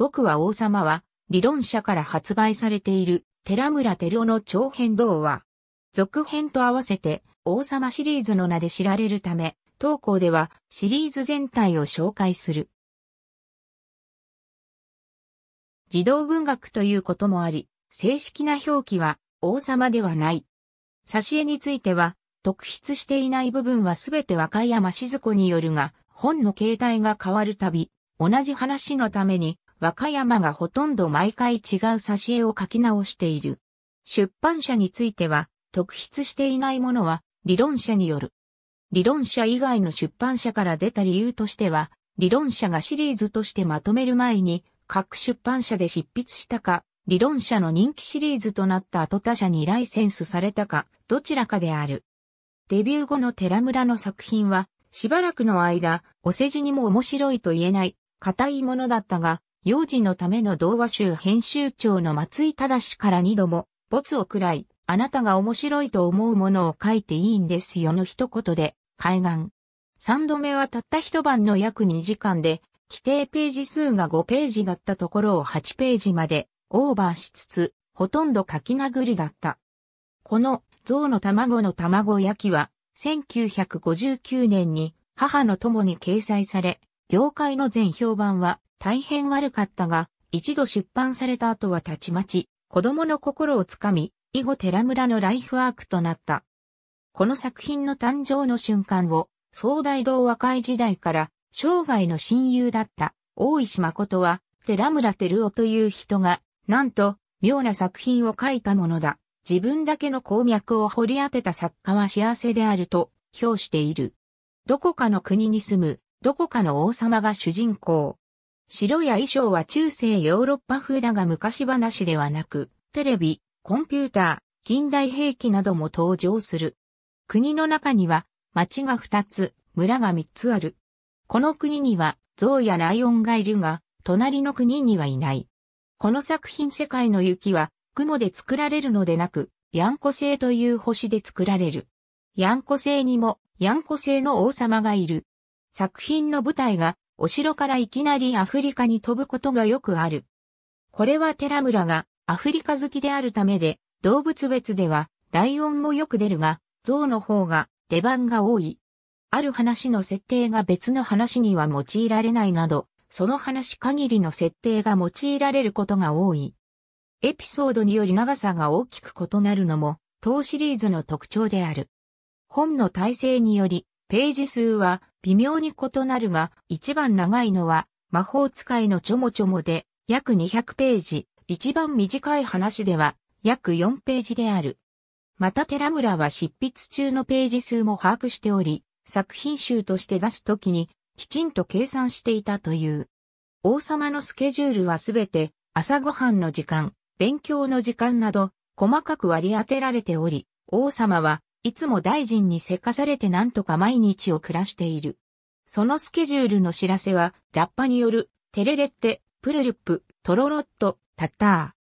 僕は王様は、理論者から発売されている、寺村照夫の長編童話。続編と合わせて、王様シリーズの名で知られるため、当校ではシリーズ全体を紹介する。児童文学ということもあり、正式な表記は王様ではない。挿絵については、特筆していない部分はすべて若山静子によるが、本の形態が変わるたび、同じ話のために和歌山がほとんど毎回違う挿絵を書き直している。出版社については、特筆していないものは、理論者による。理論者以外の出版社から出た理由としては、理論者がシリーズとしてまとめる前に、各出版社で執筆したか、理論者の人気シリーズとなった後他社にライセンスされたか、どちらかである。デビュー後の寺村の作品は、しばらくの間、お世辞にも面白いと言えない、硬いものだったが、幼児のための童話集編集長の松井正から二度も、没を喰らい、あなたが面白いと思うものを書いていいんですよの一言で、開眼。三度目はたった一晩の約2時間で、規定ページ数が5ページだったところを8ページまでオーバーしつつ、ほとんど書き殴りだった。この象の卵の卵焼きは、1959年に母の友に掲載され、業界の全評判は大変悪かったが、一度出版された後はたちまち、子供の心をつかみ、以後寺村のライフワークとなった。この作品の誕生の瞬間を、総大堂和い時代から生涯の親友だった大石誠は、寺村照夫という人が、なんと、妙な作品を書いたものだ。自分だけの鉱脈を掘り当てた作家は幸せであると評している。どこかの国に住む、どこかの王様が主人公。白や衣装は中世ヨーロッパ風だが昔話ではなく、テレビ、コンピューター、近代兵器なども登場する。国の中には、町が二つ、村が三つある。この国には、象やライオンがいるが、隣の国にはいない。この作品世界の雪は、雲で作られるのでなく、ヤンコ星という星で作られる。ヤンコ星にも、ヤンコ星の王様がいる。作品の舞台が、お城からいきなりアフリカに飛ぶことがよくある。これは寺村がアフリカ好きであるためで、動物別ではライオンもよく出るが、象の方が出番が多い。ある話の設定が別の話には用いられないなど、その話限りの設定が用いられることが多い。エピソードにより長さが大きく異なるのも、当シリーズの特徴である。本の体制により、ページ数は微妙に異なるが、一番長いのは、魔法使いのちょもちょもで、約200ページ、一番短い話では、約4ページである。また寺村は執筆中のページ数も把握しており、作品集として出すときに、きちんと計算していたという。王様のスケジュールはすべて、朝ごはんの時間、勉強の時間など、細かく割り当てられており、王様はいつも大臣にせかされて何とか毎日を暮らしている。そのスケジュールの知らせは、ラッパによる、テレレッテ、プルルップ、トロロット、タッター。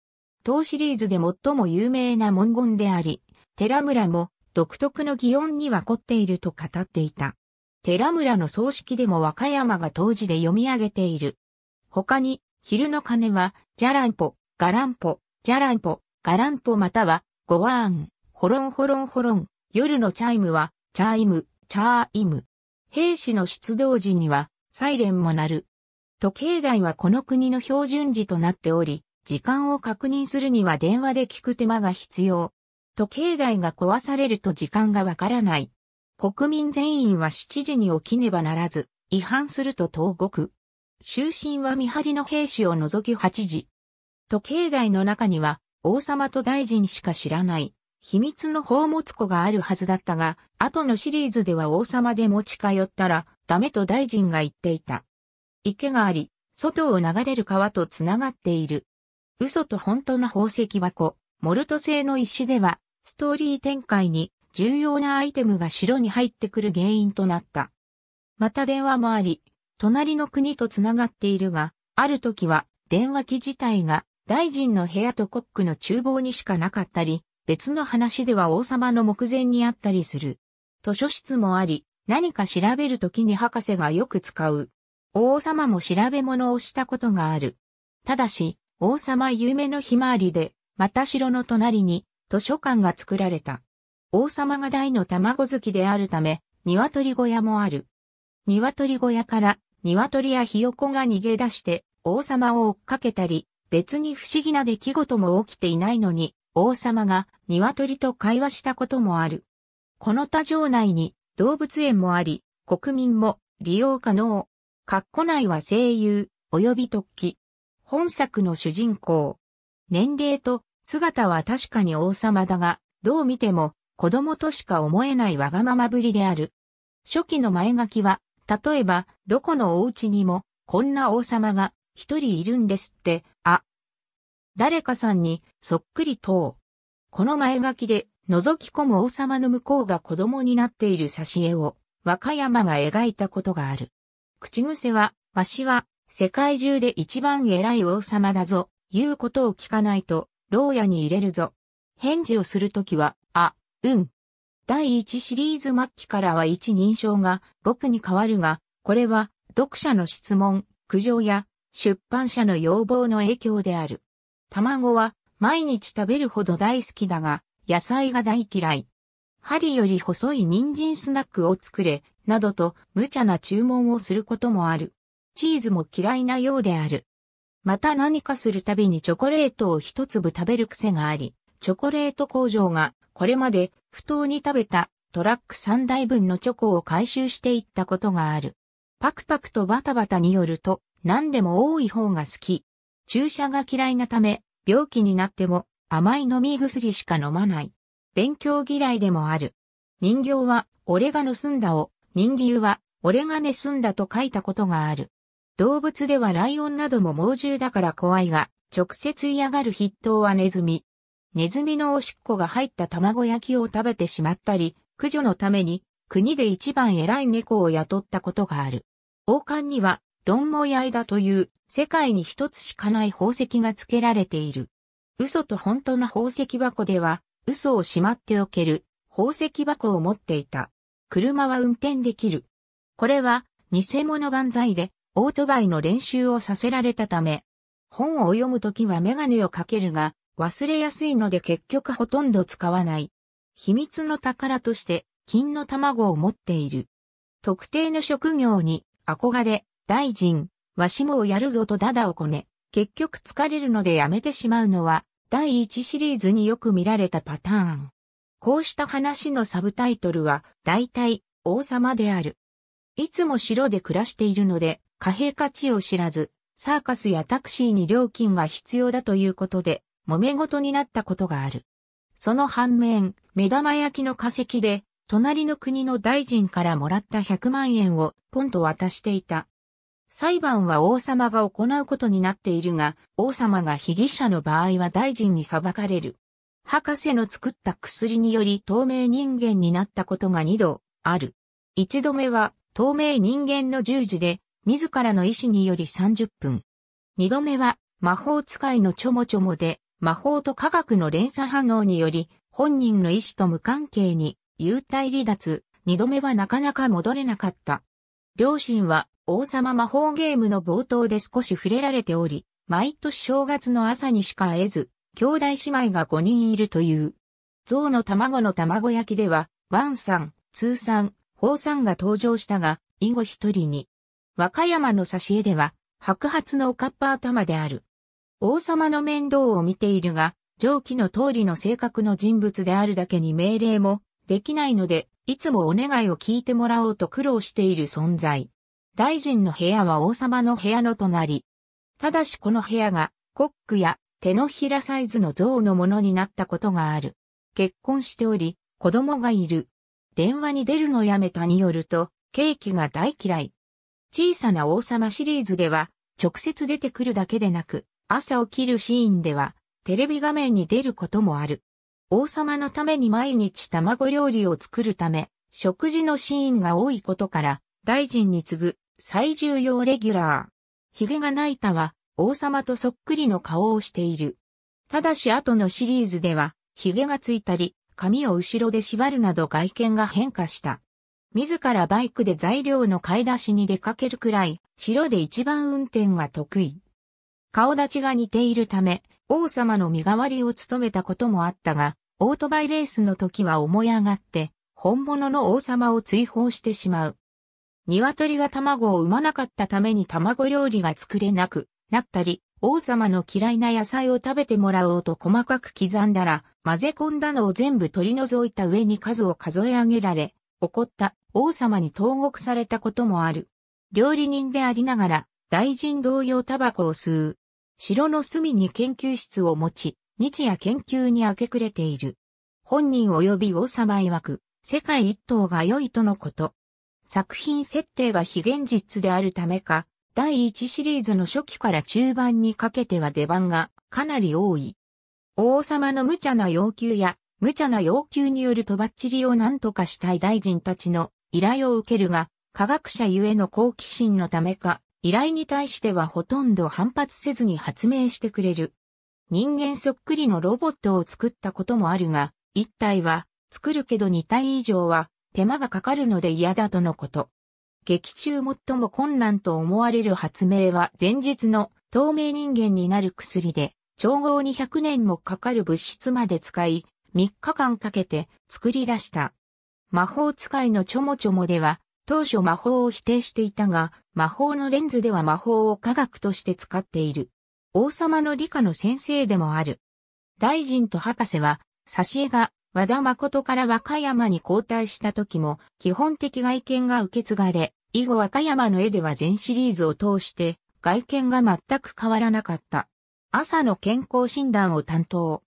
当シリーズで最も有名な文言であり、寺村も独特の擬音には凝っていると語っていた。寺村の葬式でも和歌山が当時で読み上げている。他に、昼の鐘は、ジャランポ、ガランポ、ジャランポ、ガランポまたは、ゴワーン、ホロンホロンホロン。夜のチャイムは、チャイム、チャーイム。兵士の出動時には、サイレンも鳴る。時計台はこの国の標準時となっており、時間を確認するには電話で聞く手間が必要。時計台が壊されると時間がわからない。国民全員は7時に起きねばならず、違反すると投獄。就寝は見張りの兵士を除き8時。時計台の中には、王様と大臣しか知らない、秘密の宝物庫があるはずだったが、後のシリーズでは王様で持ち通ったら、ダメと大臣が言っていた。池があり、外を流れる川と繋がっている。嘘と本当の宝石箱、モルト製の石では、ストーリー展開に重要なアイテムが城に入ってくる原因となった。また電話もあり、隣の国と繋がっているが、ある時は電話機自体が大臣の部屋とコックの厨房にしかなかったり、別の話では王様の目前にあったりする。図書室もあり、何か調べるときに博士がよく使う。王様も調べ物をしたことがある。ただし、王様夢のひまわりで、また城の隣に図書館が作られた。王様が大の卵好きであるため、鶏小屋もある。鶏小屋から鶏やひよこが逃げ出して王様を追っかけたり、別に不思議な出来事も起きていないのに、王様が鶏と会話したこともある。この他城内に動物園もあり、国民も利用可能。括弧内は声優、及び突起。本作の主人公。年齢と姿は確かに王様だが、どう見ても子供としか思えないわがままぶりである。初期の前書きは、例えば、どこのお家にも、こんな王様が一人いるんですって、あ。誰かさんにそっくりと、この前書きで、覗き込む王様の向こうが子供になっている挿絵を、和歌山が描いたことがある。口癖は、わしは、世界中で一番偉い王様だぞ、言うことを聞かないと、牢屋に入れるぞ。返事をするときは、あ、うん。第一シリーズ末期からは一人称が僕に変わるが、これは読者の質問、苦情や出版社の要望の影響である。卵は毎日食べるほど大好きだが、野菜が大嫌い。針より細い人参スナックを作れ、などと無茶な注文をすることもある。チーズも嫌いなようである。また何かするたびにチョコレートを一粒食べる癖があり、チョコレート工場がこれまで不当に食べたトラック3台分のチョコを回収していったことがある。パクパクとバタバタによると何でも多い方が好き。注射が嫌いなため病気になっても甘い飲み薬しか飲まない。勉強嫌いでもある。人形は俺が盗んだを、人形は俺が盗んだと書いたことがある。動物ではライオンなども猛獣だから怖いが、直接嫌がる筆頭はネズミ。ネズミのおしっこが入った卵焼きを食べてしまったり、駆除のために国で一番偉い猫を雇ったことがある。王冠にはドンモヤイダという世界に一つしかない宝石が付けられている。嘘と本当の宝石箱では嘘をしまっておける宝石箱を持っていた。車は運転できる。これは偽物万歳でオートバイの練習をさせられたため、本を読むときはメガネをかけるが忘れやすいので結局ほとんど使わない。秘密の宝として金の卵を持っている。特定の職業に憧れ、大臣、わしもをやるぞとダダをこね、結局疲れるのでやめてしまうのは、第一シリーズによく見られたパターン。こうした話のサブタイトルは、大体、王様である。いつも城で暮らしているので、貨幣価値を知らず、サーカスやタクシーに料金が必要だということで、揉め事になったことがある。その反面、目玉焼きの化石で、隣の国の大臣からもらった100万円をポンと渡していた裁判は王様が行うことになっているが、王様が被疑者の場合は大臣に裁かれる。博士の作った薬により透明人間になったことが二度ある。一度目は透明人間の十字で、自らの意志により30分。二度目は魔法使いのちょもちょもで、魔法と科学の連鎖反応により、本人の意志と無関係に、幽体離脱、二度目はなかなか戻れなかった。両親は王様魔法ゲームの冒頭で少し触れられており、毎年正月の朝にしか会えず、兄弟姉妹が5人いるという。象の卵の卵焼きでは、ワンさん、ツーさん、ホーさんが登場したが、以後一人に。和歌山の挿絵では、白髪のおかっぱ頭である。王様の面倒を見ているが、上記の通りの性格の人物であるだけに命令もできないので、いつもお願いを聞いてもらおうと苦労している存在。大臣の部屋は王様の部屋の隣。ただしこの部屋が、コックや手のひらサイズの像のものになったことがある。結婚しており、子供がいる。電話に出るのやめたによると、ケーキが大嫌い。小さな王様シリーズでは、直接出てくるだけでなく、朝起きるシーンでは、テレビ画面に出ることもある。王様のために毎日卵料理を作るため、食事のシーンが多いことから、大臣に次ぐ最重要レギュラー。髭がないたは、王様とそっくりの顔をしている。ただし後のシリーズでは、髭がついたり、髪を後ろで縛るなど外見が変化した。自らバイクで材料の買い出しに出かけるくらい、白で一番運転が得意。顔立ちが似ているため、王様の身代わりを務めたこともあったが、オートバイレースの時は思い上がって、本物の王様を追放してしまう。鶏が卵を産まなかったために卵料理が作れなくなったり、王様の嫌いな野菜を食べてもらおうと細かく刻んだら、混ぜ込んだのを全部取り除いた上に数を数え上げられ、怒った王様に投獄されたこともある。料理人でありながら、大臣同様タバコを吸う。城の隅に研究室を持ち、日夜研究に明け暮れている。本人及び王様曰く、世界一等が良いとのこと。作品設定が非現実であるためか、第一シリーズの初期から中盤にかけては出番がかなり多い。王様の無茶な要求や、無茶な要求によるとばっちりを何とかしたい大臣たちの依頼を受けるが、科学者ゆえの好奇心のためか、依頼に対してはほとんど反発せずに発明してくれる。人間そっくりのロボットを作ったこともあるが、1体は作るけど2体以上は手間がかかるので嫌だとのこと。劇中最も困難と思われる発明は前日の透明人間になる薬で、調合に100年もかかる物質まで使い、3日間かけて作り出した。魔法使いのちょもちょもでは、当初魔法を否定していたが、魔法のレンズでは魔法を科学として使っている。王様の理科の先生でもある。大臣と博士は、挿絵が和田誠から和歌山に交代した時も、基本的外見が受け継がれ、以後和歌山の絵では全シリーズを通して、外見が全く変わらなかった。朝の健康診断を担当。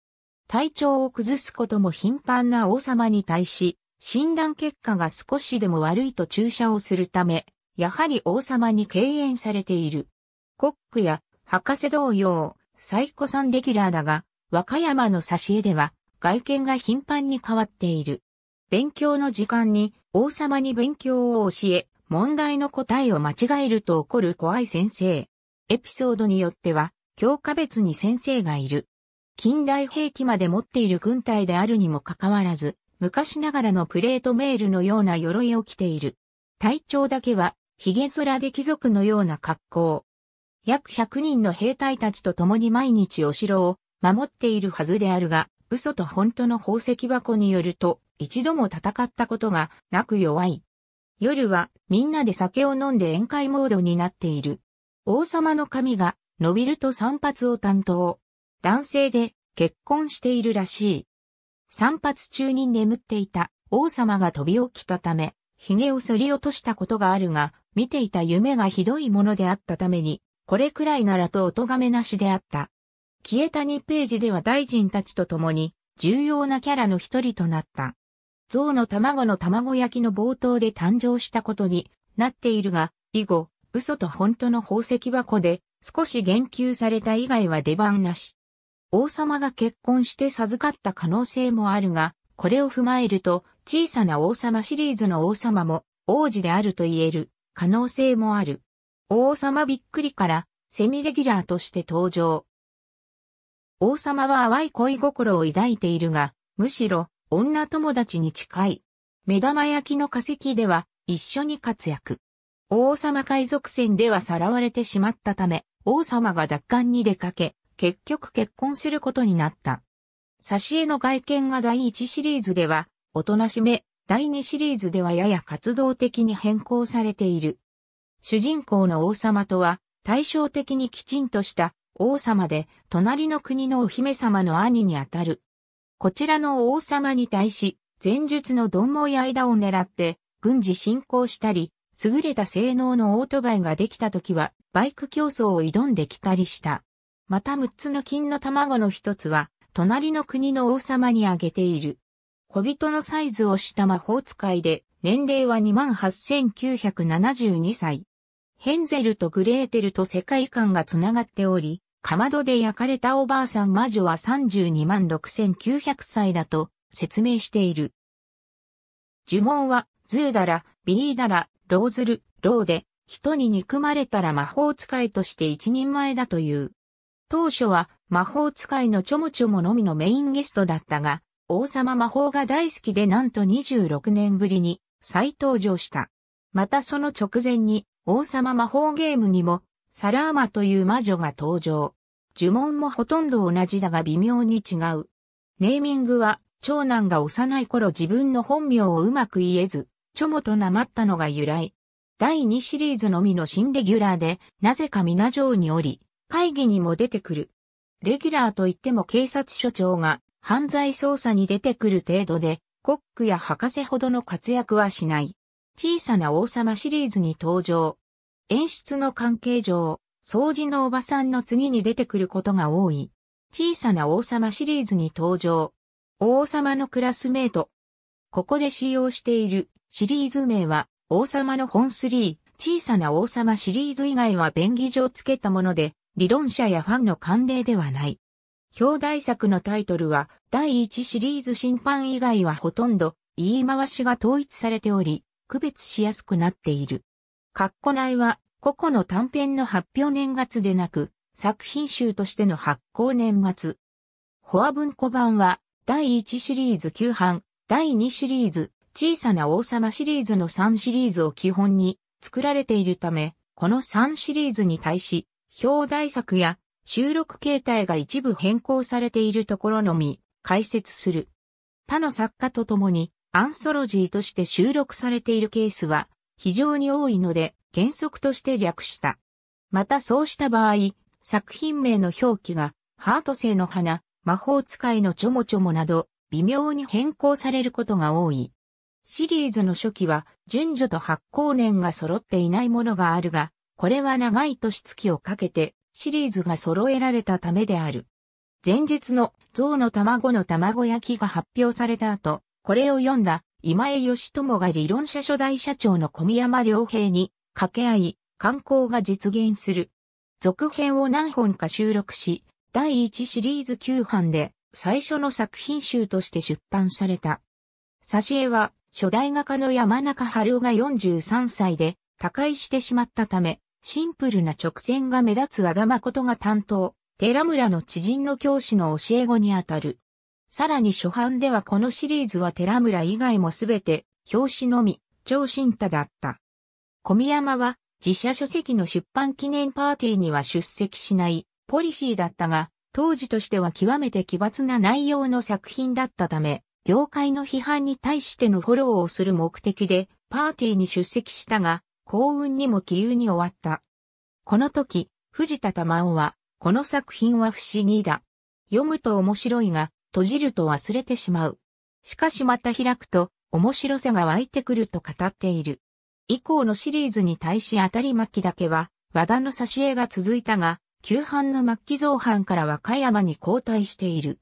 体調を崩すことも頻繁な王様に対し、診断結果が少しでも悪いと注射をするため、やはり王様に敬遠されている。コックや博士同様、サイコさんレギュラーだが、和歌山の挿絵では外見が頻繁に変わっている。勉強の時間に王様に勉強を教え、問題の答えを間違えると怒る怖い先生。エピソードによっては、教科別に先生がいる。近代兵器まで持っている軍隊であるにもかかわらず、昔ながらのプレートメールのような鎧を着ている。隊長だけは、髭面で貴族のような格好。約100人の兵隊たちと共に毎日お城を守っているはずであるが、嘘と本当の宝石箱によると、一度も戦ったことがなく弱い。夜はみんなで酒を飲んで宴会モードになっている。王様の髪が伸びると散髪を担当。男性で結婚しているらしい。散髪中に眠っていた王様が飛び起きたため、髭を剃り落としたことがあるが、見ていた夢がひどいものであったために、これくらいならとお咎めなしであった。消えた2ページでは大臣たちと共に、重要なキャラの一人となった。象の卵の卵焼きの冒頭で誕生したことになっているが、以後、嘘と本当の宝石箱で少し言及された以外は出番なし。王様が結婚して授かった可能性もあるが、これを踏まえると、小さな王様シリーズの王様も王子であると言える可能性もある。王様びっくりからセミレギュラーとして登場。王様は淡い恋心を抱いているが、むしろ女友達に近い。目玉焼きの化石では一緒に活躍。王様海賊船ではさらわれてしまったため、王様が奪還に出かけ、結局結婚することになった。挿絵の外見が第1シリーズでは、おとなしめ、第2シリーズではやや活動的に変更されている。主人公の王様とは、対照的にきちんとした王様で、隣の国のお姫様の兄にあたる。こちらの王様に対し、前述のどんもい間を狙って、軍事侵攻したり、優れた性能のオートバイができた時は、バイク競争を挑んできたりした。また6つの金の卵の1つは、隣の国の王様にあげている。小人のサイズをした魔法使いで、年齢は28,972歳。ヘンゼルとグレーテルと世界観がつながっており、かまどで焼かれたおばあさん魔女は326,900歳だと説明している。呪文は、ズーダラ、ビリーダラ、ローズル、ローで、人に憎まれたら魔法使いとして一人前だという。当初は魔法使いのちょもちょものみのメインゲストだったが、王様魔法が大好きでなんと26年ぶりに再登場した。またその直前に王様魔法ゲームにもサラーマという魔女が登場。呪文もほとんど同じだが微妙に違う。ネーミングは長男が幼い頃自分の本名をうまく言えず、ちょもとなまったのが由来。第2シリーズのみの新レギュラーで、なぜか皆城におり、会議にも出てくる。レギュラーといっても警察署長が犯罪捜査に出てくる程度で、コックや博士ほどの活躍はしない。小さな王様シリーズに登場。演出の関係上、掃除のおばさんの次に出てくることが多い。小さな王様シリーズに登場。王様のクラスメート。ここで使用しているシリーズ名は王様の本3、小さな王様シリーズ以外は便宜上つけたもので、理論者やファンの慣例ではない。表題作のタイトルは第1シリーズ審判以外はほとんど言い回しが統一されており、区別しやすくなっている。括弧内は個々の短編の発表年月でなく、作品集としての発行年末。フォア文庫版は第1シリーズ旧版、第2シリーズ、小さな王様シリーズの3シリーズを基本に作られているため、この3シリーズに対し、表題作や収録形態が一部変更されているところのみ解説する。他の作家と共にアンソロジーとして収録されているケースは非常に多いので原則として略した。またそうした場合、作品名の表記がハート星の花、魔法使いのちょもちょもなど微妙に変更されることが多い。シリーズの初期は順序と発行年が揃っていないものがあるが、これは長い年月をかけてシリーズが揃えられたためである。前日の象の卵の卵焼きが発表された後、これを読んだ今江義友が理論者初代社長の小宮山良平に掛け合い、観光が実現する。続編を何本か収録し、第1シリーズ9版で最初の作品集として出版された。挿絵は初代画家の山中春夫が43歳で他界してしまったため、シンプルな直線が目立つ和田誠が担当、寺村の知人の教師の教え子にあたる。さらに初版ではこのシリーズは寺村以外もすべて、表紙のみ、超新太だった。小宮山は、自社書籍の出版記念パーティーには出席しない、ポリシーだったが、当時としては極めて奇抜な内容の作品だったため、業界の批判に対してのフォローをする目的で、パーティーに出席したが、幸運にも杞憂に終わった。この時、藤田玉緒は、この作品は不思議だ。読むと面白いが、閉じると忘れてしまう。しかしまた開くと、面白さが湧いてくると語っている。以降のシリーズに対し当たり巻きだけは、和田の挿絵が続いたが、旧版の末期造版から和歌山に交代している。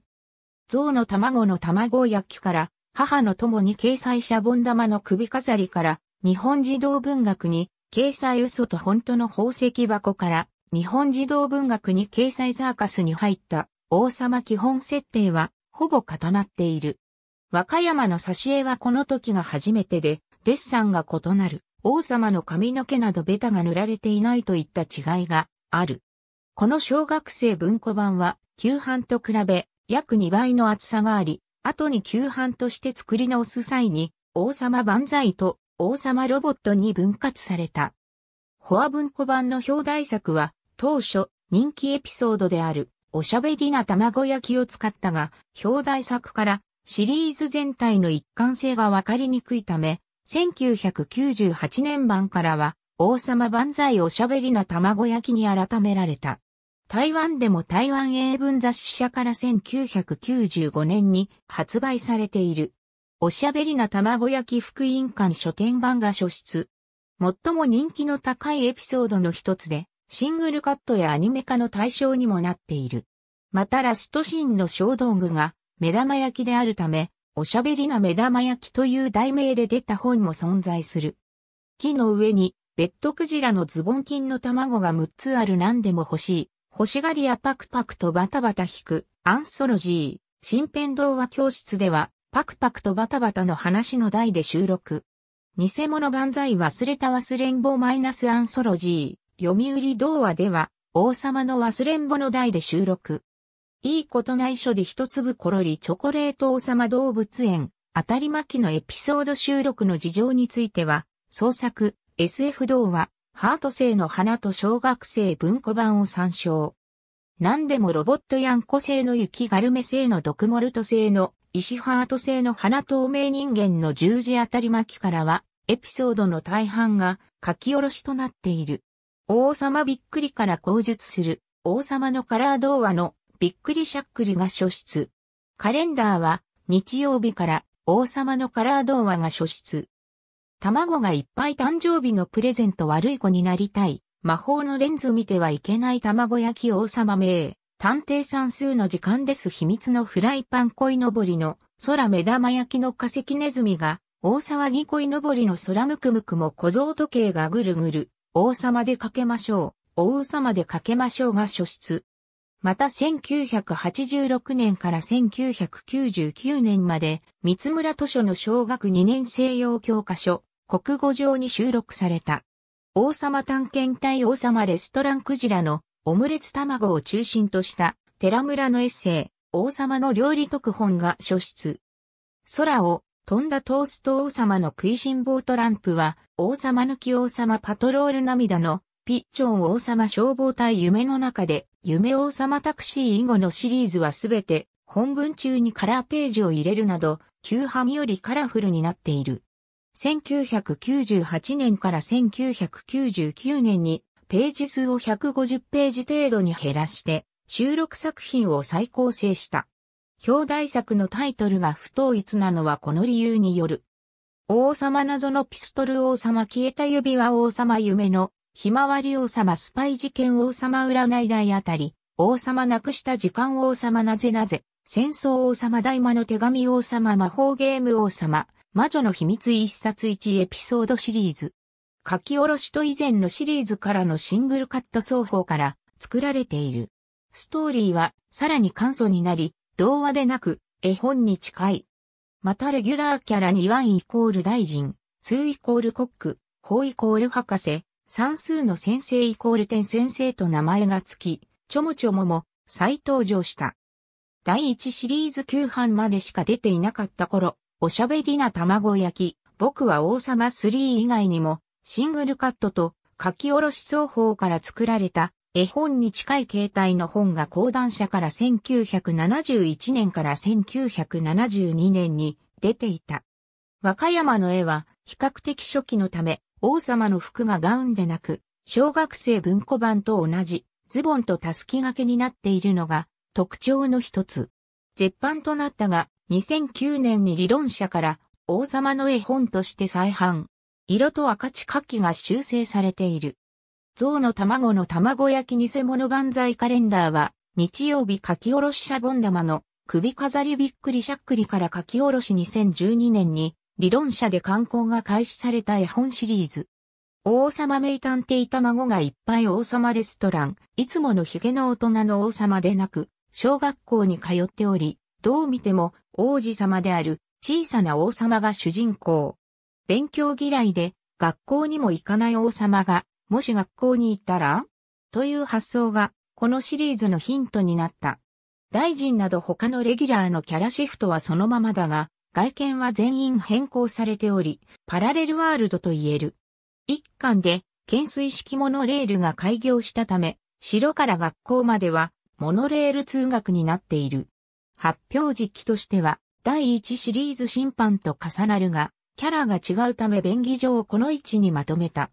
象の卵の卵焼きから、母の友に掲載者ボン玉の首飾りから、日本児童文学に掲載嘘と本当の宝石箱から日本児童文学に掲載サーカスに入った王様基本設定はほぼ固まっている。和歌山の挿絵はこの時が初めてで、デッサンが異なる、王様の髪の毛などベタが塗られていないといった違いがある。この小学生文庫版は、旧版と比べ、約2倍の厚さがあり、後に旧版として作り直す際に、王様万歳と王様ロボットに分割された。フォア文庫版の表題作は、当初、人気エピソードである、おしゃべりな卵焼きを使ったが、表題作からシリーズ全体の一貫性がわかりにくいため、1998年版からは、王様万歳おしゃべりな卵焼きに改められた。台湾でも台湾英文雑誌社から1995年に発売されている。おしゃべりな卵焼き福音館書店版が初出。最も人気の高いエピソードの一つで、シングルカットやアニメ化の対象にもなっている。またラストシーンの小道具が目玉焼きであるため、おしゃべりな目玉焼きという題名で出た本も存在する。木の上に、ベッドクジラのズボン金の卵が6つある何でも欲しい。欲しがりやパクパクとバタバタ引く、アンソロジー、新編童話教室では、パクパクとバタバタの話の題で収録。偽物万歳忘れた忘れんぼマイナスアンソロジー、読売童話では、王様の忘れんぼの題で収録。いいことない書で一粒ころりチョコレート王様動物園、当たり巻きのエピソード収録の事情については、創作、SF 童話、ハート製の花と小学生文庫版を参照。何でもロボットやんコ製の雪ガルメ製のドクモルト製の石ハート製の花透明人間の十字当たり巻きからは、エピソードの大半が書き下ろしとなっている。王様びっくりから口述する、王様のカラー童話のびっくりしゃっくりが初出。カレンダーは日曜日から王様のカラー童話が初出。卵がいっぱい誕生日のプレゼント悪い子になりたい。魔法のレンズ見てはいけない卵焼き王様名。探偵算数の時間です秘密のフライパン鯉のぼりの空目玉焼きの化石ネズミが大騒ぎ鯉のぼりの空むくむくも小僧時計がぐるぐる王様でかけましょう、王様でかけましょうが初出。また1986年から1999年まで三村図書の小学2年生用教科書、国語上に収録された。王様探検隊王様レストランクジラのオムレツ卵を中心とした寺村のエッセイ、王様の料理特本が書出。空を飛んだトースト王様の食いしん坊トランプは、王様抜き王様パトロール涙の、ピッチョン王様消防隊夢の中で、夢王様タクシー以後のシリーズはすべて、本文中にカラーページを入れるなど、旧ハミよりカラフルになっている。1998年から1999年にページ数を150ページ程度に減らして、収録作品を再構成した。表題作のタイトルが不統一なのはこの理由による。王様謎のピストル王様消えた指輪王様夢のひまわり王様スパイ事件王様占い台あたり王様なくした時間王様なぜなぜ戦争王様大魔の手紙王様魔法ゲーム王様魔女の秘密一冊一エピソードシリーズ書き下ろしと以前のシリーズからのシングルカット奏法から作られている。ストーリーはさらに簡素になり、童話でなく絵本に近い。またレギュラーキャラに1イコール大臣、2イコールコック、4イコール博士、算数の先生イコール天先生と名前がつき、ちょもちょもも再登場した。第1シリーズ9版までしか出ていなかった頃、おしゃべりな卵焼き、僕は王様3以外にも、シングルカットと書き下ろし双方から作られた絵本に近い形態の本が講談社から1971年から1972年に出ていた。和歌山の絵は比較的初期のため王様の服がガウンでなく小学生文庫版と同じズボンとたすき掛けになっているのが特徴の一つ。絶版となったが2009年に理論者から王様の絵本として再販。色と赤地下記が修正されている。象の卵の卵焼き偽物万歳カレンダーは、日曜日書き下ろしシャボン玉の首飾りびっくりしゃっくりから書き下ろし2012年に、理論者で刊行が開始された絵本シリーズ。王様名探偵卵がいっぱい王様レストラン、いつものヒゲの大人の王様でなく、小学校に通っており、どう見ても王子様である小さな王様が主人公。勉強嫌いで学校にも行かない王様が、もし学校に行ったらという発想が、このシリーズのヒントになった。大臣など他のレギュラーのキャラシフトはそのままだが、外見は全員変更されており、パラレルワールドと言える。一巻で、懸垂式モノレールが開業したため、城から学校までは、モノレール通学になっている。発表時期としては、第1シリーズ審判と重なるが、キャラが違うため便宜上をこの位置にまとめた。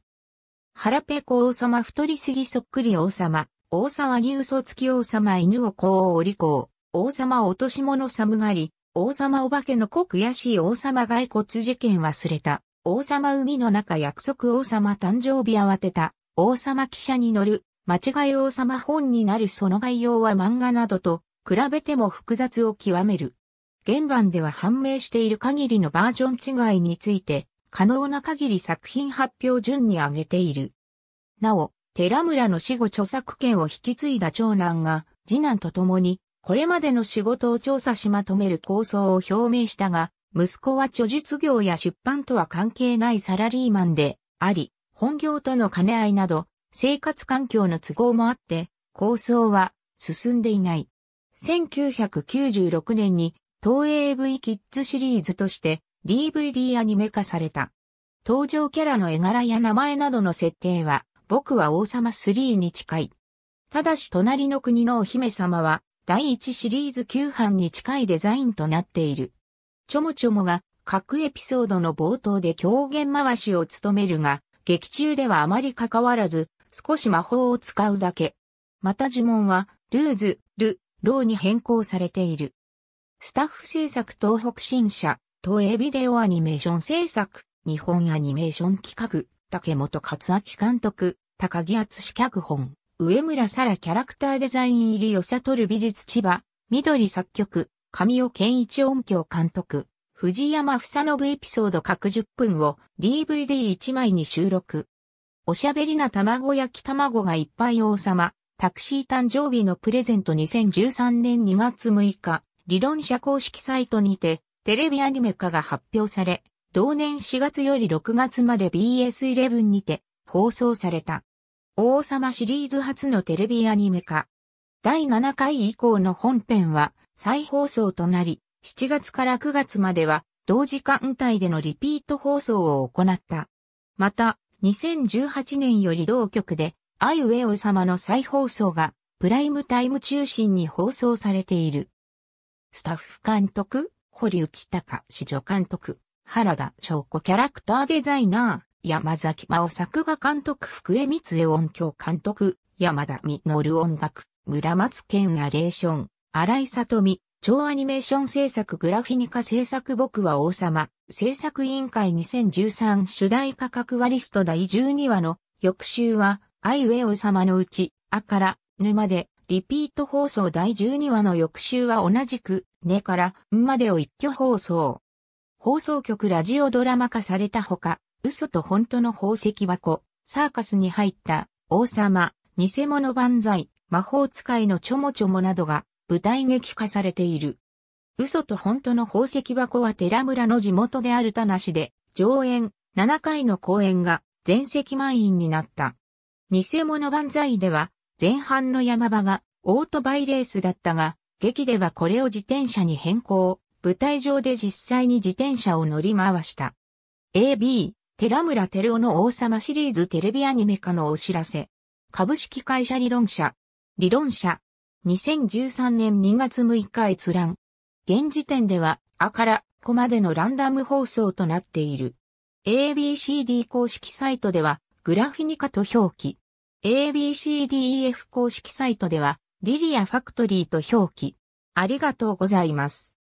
腹ペコ王様太りすぎそっくり王様、大様、に嘘つき王様犬をこうおこう。王様落とし物寒がり、王様お化けの子悔しい王様骸骨事件忘れた、王様海の中約束王様誕生日慌てた、王様汽車に乗る、間違い王様本になるその概要は漫画などと比べても複雑を極める。現版では判明している限りのバージョン違いについて、可能な限り作品発表順に挙げている。なお、寺村の死後著作権を引き継いだ長男が、次男と共に、これまでの仕事を調査しまとめる構想を表明したが、息子は著述業や出版とは関係ないサラリーマンであり、本業との兼ね合いなど、生活環境の都合もあって、構想は進んでいない。1996年に東映 V キッズシリーズとして DVD アニメ化された。登場キャラの絵柄や名前などの設定は、僕は王様3に近い。ただし隣の国のお姫様は、第1シリーズ9版に近いデザインとなっている。ちょもちょもが各エピソードの冒頭で狂言回しを務めるが、劇中ではあまり関わらず、少し魔法を使うだけ。また呪文は、ルーズ、ル、ローに変更されている。スタッフ制作東北新社、東映ビデオアニメーション制作、日本アニメーション企画、竹本勝明監督、高木厚史脚本、上村沙羅キャラクターデザイン入りよさとる美術千葉、緑作曲、神尾健一音響監督、藤山房信エピソード各10分を DVD1 枚に収録。おしゃべりな卵焼き卵がいっぱい王様、タクシー誕生日のプレゼント2013年2月6日。理論者公式サイトにて、テレビアニメ化が発表され、同年4月より6月まで BS11 にて放送された。王様シリーズ初のテレビアニメ化。第7回以降の本編は再放送となり、7月から9月までは同時間帯でのリピート放送を行った。また、2018年より同局で、アイウェオ様の再放送がプライムタイム中心に放送されている。スタッフ監督、堀内隆史助監督、原田翔子キャラクターデザイナー、山崎真央作画監督、福江光恵音響監督、山田実音楽、村松健ナレーション、荒井里美、超アニメーション制作グラフィニカ制作僕は王様、制作委員会2013主題価格割リスト第12話の、翌週は、アイウェオ様のうち、あから、沼で、リピート放送第12話の翌週は同じく、ねからんまでを一挙放送。放送局ラジオドラマ化されたほか、嘘と本当の宝石箱、サーカスに入った、王様、偽物万歳、魔法使いのちょもちょもなどが舞台劇化されている。嘘と本当の宝石箱は寺村の地元である田無で、上演、7回の公演が全席満員になった。偽物万歳では、前半の山場がオートバイレースだったが、劇ではこれを自転車に変更、舞台上で実際に自転車を乗り回した。AB、寺村照夫の王様シリーズテレビアニメ化のお知らせ。株式会社理論者。理論者。2013年2月6日閲覧。現時点では、あからこまでのランダム放送となっている。ABCD 公式サイトでは、グラフィニカと表記。ABCDEF 公式サイトでは、リリアファクトリーと表記。ありがとうございます。